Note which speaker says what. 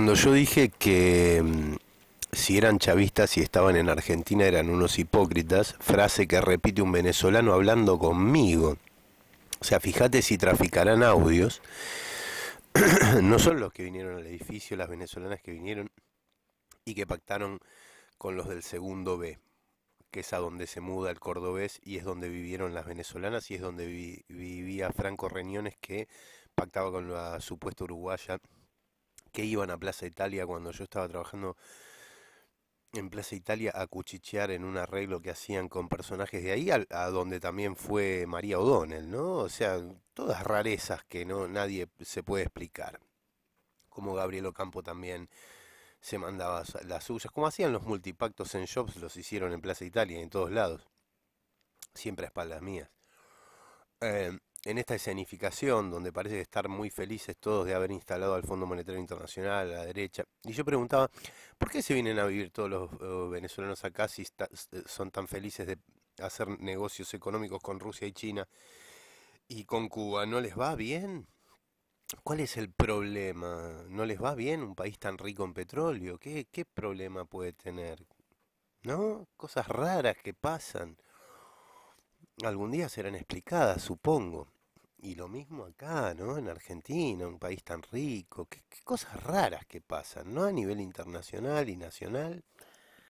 Speaker 1: Cuando yo dije que mm, si eran chavistas y estaban en Argentina eran unos hipócritas, frase que repite un venezolano hablando conmigo. O sea, fíjate si traficarán audios. no son los que vinieron al edificio, las venezolanas que vinieron y que pactaron con los del segundo B, que es a donde se muda el cordobés y es donde vivieron las venezolanas y es donde vivía Franco Reñones que pactaba con la supuesta uruguaya que iban a Plaza Italia cuando yo estaba trabajando en Plaza Italia a cuchichear en un arreglo que hacían con personajes de ahí, a, donde también fue María O'Donnell, ¿no? O sea, todas rarezas que no nadie se puede explicar. Como Gabriel Ocampo también se mandaba las suyas, como hacían los multipactos en shops, los hicieron en Plaza Italia en todos lados, siempre a espaldas mías. Em, en esta escenificación donde parece estar muy felices todos de haber instalado al Fondo Monetario Internacional a la derecha. Y yo preguntaba, ¿por qué se vienen a vivir todos los oh, venezolanos acá si eh, son tan felices de hacer negocios económicos con Rusia y China y con Cuba? ¿No les va bien? ¿Cuál es el problema? ¿No les va bien un país tan rico en petróleo? ¿Qué, qué problema puede tener? ¿No? Cosas raras que pasan algún día serán explicadas, supongo. Y lo mismo acá, ¿no? En Argentina, un país tan rico. Qué, qué cosas raras que pasan, ¿no? A nivel internacional y nacional.